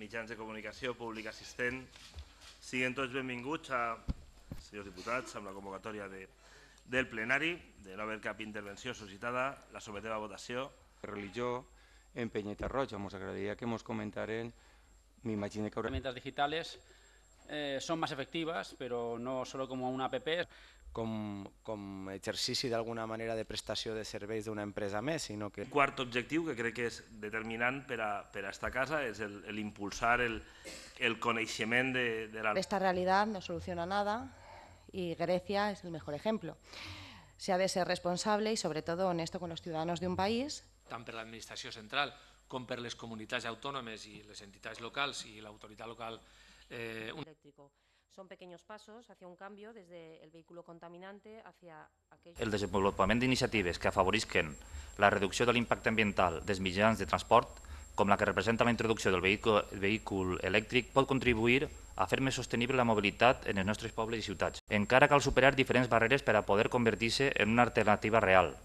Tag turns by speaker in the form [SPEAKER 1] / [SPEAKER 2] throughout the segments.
[SPEAKER 1] mitjans de comunicació, públic assistent. Siguen tots benvinguts, a, senyors diputats, amb la convocatòria de, del plenari, de no haver cap intervenció suscitada, la sometem a votació. Religió en Peñeta Roja, ens agradaria que ens
[SPEAKER 2] comentaren, m'imagino que... Haurà... digitales, eh, són més efectives, però no solo com una app. Com, com exercici d'alguna manera de prestació de
[SPEAKER 1] serveis d'una empresa més, sinó que... Un quart objectiu que crec que és determinant per a, per a esta casa és l'impulsar el, el, el coneixement de, de la... Esta
[SPEAKER 3] realitat no soluciona nada i Grècia és el millor exemple. Se ha de ser responsable i sobretot honesto con los ciudadanos de un país.
[SPEAKER 2] Tant per l'administració central com per les comunitats autònomes i les entitats locals i l'autoritat local eh, un...
[SPEAKER 3] eléctrico. Son pequeños pasos hacia un cambio desde el vehículo contaminante hacia aquell... El
[SPEAKER 4] desenvolupament d'iniciatives que afavorisquen la reducció de l'impacte ambiental dels mitjans de transport, com la que representa la introducció del vehícul, el vehícul elèctric, pot contribuir a fer més sostenible la mobilitat en els nostres pobles i ciutats. Encara cal superar diferents barreres per a poder convertir-se en una alternativa real.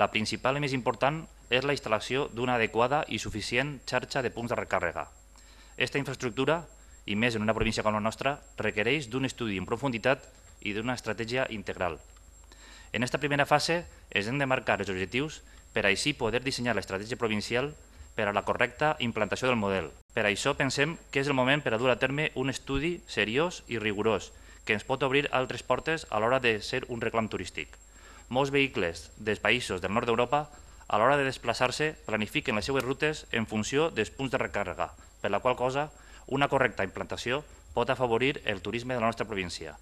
[SPEAKER 4] La principal i més important és la instal·lació d'una adequada i suficient xarxa de punts de recàrrega. Aquesta infraestructura i més en una província com la nostra, requereix d'un estudi en profunditat i d'una estratègia integral. En aquesta primera fase es hem de marcar els objectius per així poder dissenyar l'estratègia provincial per a la correcta implantació del model. Per això pensem que és el moment per a dur a terme un estudi seriós i rigorós que ens pot obrir altres portes a l'hora de ser un reclam turístic. Molts vehicles dels països del nord d'Europa a l'hora de desplaçar-se planifiquen les seues rutes en funció dels punts de recàrrega, per la qual cosa una correcta implantació pot afavorir el turisme de la nostra província.